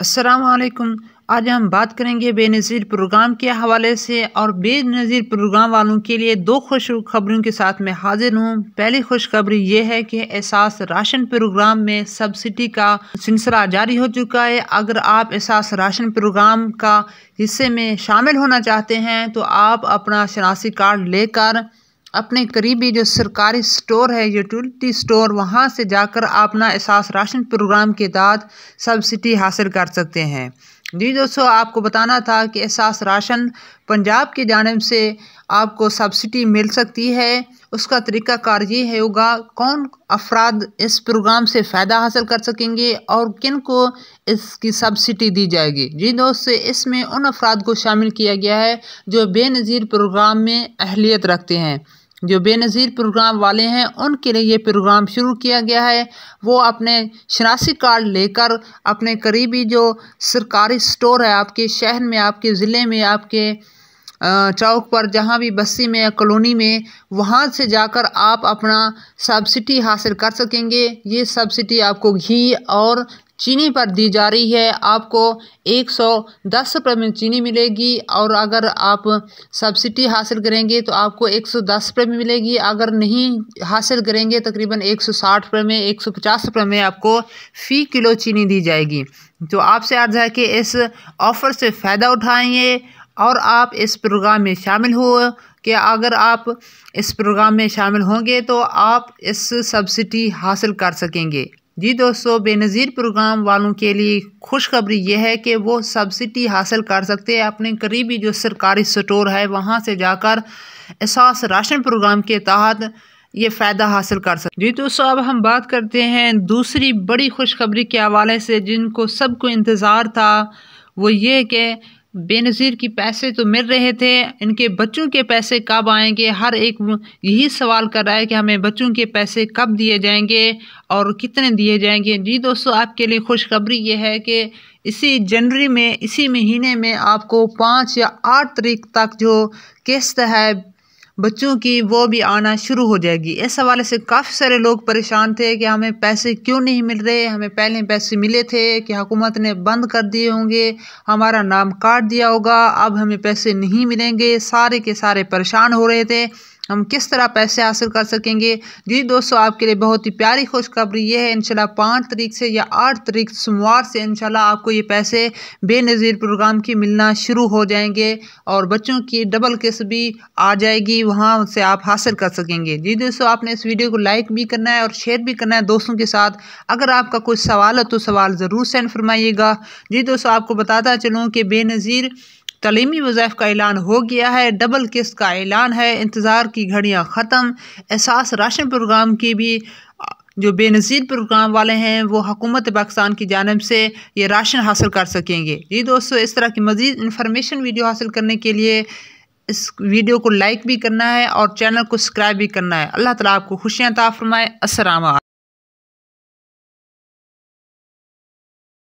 असलकम आज हम बात करेंगे बेनज़ीर प्रोग्राम के हवाले से और बेनज़ीर प्रोग्राम वालों के लिए दो खुश खबरों के साथ मैं हाजिर हूँ पहली खुशखबरी ये है कि एहसास राशन प्रोग्राम में सब्सिडी का सिलसिला जारी हो चुका है अगर आप एहसास राशन प्रोग्राम का हिस्से में शामिल होना चाहते हैं तो आप अपना शनासी कार्ड लेकर अपने करीबी जो सरकारी स्टोर है यूटिलिटी स्टोर वहाँ से जाकर आप ना एहसास राशन प्रोग्राम के तहत सब्सिडी हासिल कर सकते हैं जी दोस्तों आपको बताना था कि एहसास राशन पंजाब की जानब से आपको सब्सिडी मिल सकती है उसका तरीका कार ये है होगा कौन अफराद इस प्रोग्राम से फ़ायदा हासिल कर सकेंगे और किन को इसकी सब्सिडी दी जाएगी जी दोस्तों इसमें उन अफराद को शामिल किया गया है जो बेनज़ीर प्रोग्राम में अहलियत रखते हैं जो बेनज़ीर प्रोग्राम वाले हैं उनके लिए ये प्रोग्राम शुरू किया गया है वो अपने शनासी कार्ड लेकर अपने करीबी जो सरकारी स्टोर है आपके शहर में आपके ज़िले में आपके चौक पर जहाँ भी बस्ती में या कॉलोनी में वहाँ से जाकर आप अपना सब्सिडी हासिल कर सकेंगे ये सब्सिडी आपको घी और चीनी पर दी जा रही है आपको 110 रुपये में चीनी मिलेगी और अगर आप सब्सिडी हासिल करेंगे तो आपको 110 रुपये में मिलेगी अगर नहीं हासिल करेंगे तकरीबन 160 रुपये में एक सौ पचास रुपये में आपको फ़ी किलो चीनी दी जाएगी तो आपसे अर्ज़ है कि इस ऑफ़र से फ़ायदा उठाएँ और आप इस प्रोग्राम में शामिल हो कि अगर आप इस प्रोग्राम में शामिल होंगे तो आप इस सब्सिडी हासिल कर सकेंगे जी दोस्तों बेनज़ीर प्रोग्राम वालों के लिए खुशखबरी यह है कि वो सब्सिडी हासिल कर सकते हैं अपने करीबी जो सरकारी स्टोर है वहाँ से जाकर एहसास राशन प्रोग्राम के तहत ये फ़ायदा हासिल कर सकते जी दोस्तों अब हम बात करते हैं दूसरी बड़ी खुशखबरी के हवाले से जिनको सबको इंतज़ार था वो ये कि बेनज़ीर की पैसे तो मिल रहे थे इनके बच्चों के पैसे कब आएंगे हर एक यही सवाल कर रहा है कि हमें बच्चों के पैसे कब दिए जाएंगे और कितने दिए जाएंगे जी दोस्तों आपके लिए खुशखबरी ये है कि इसी जनवरी में इसी महीने में आपको पाँच या आठ तारीख तक जो किस्त है बच्चों की वो भी आना शुरू हो जाएगी इस हवाले से काफ़ी सारे लोग परेशान थे कि हमें पैसे क्यों नहीं मिल रहे हमें पहले पैसे मिले थे कि हुकूमत ने बंद कर दिए होंगे हमारा नाम काट दिया होगा अब हमें पैसे नहीं मिलेंगे सारे के सारे परेशान हो रहे थे हम किस तरह पैसे हासिल कर सकेंगे जी दोस्तों आपके लिए बहुत ही प्यारी खुशखबरी ये है इनशाला पाँच तरीक से या आठ तरीक सोमवार से इनशाला आपको ये पैसे बेनज़ीर प्रोग्राम की मिलना शुरू हो जाएंगे और बच्चों की डबल किस्त भी आ जाएगी वहाँ से आप हासिल कर सकेंगे जी दोस्तों आपने इस वीडियो को लाइक भी करना है और शेयर भी करना है दोस्तों के साथ अगर आपका कोई सवाल हो तो सवाल ज़रूर सेंड फरमाइएगा जी दोस्तों आपको बताता चलूँ कि बेनज़ीर तलीमी वज़ाइफ का ऐलान हो गया है डबल किस्त का ऐलान है इंतज़ार की घड़ियाँ ख़त्म एहसास राशन प्रोग्राम की भी जो बेनज़ीर प्रोग्राम वाले हैं वो हकूमत पाकिस्तान की जानब से ये राशन हासिल कर सकेंगे जी दोस्तों इस तरह की मज़ीद इन्फॉर्मेशन वीडियो हासिल करने के लिए इस वीडियो को लाइक भी करना है और चैनल को सब्सक्राइब भी करना है अल्लाह ताला आपको खुशियाँ ताफरमाए फरमाए असलम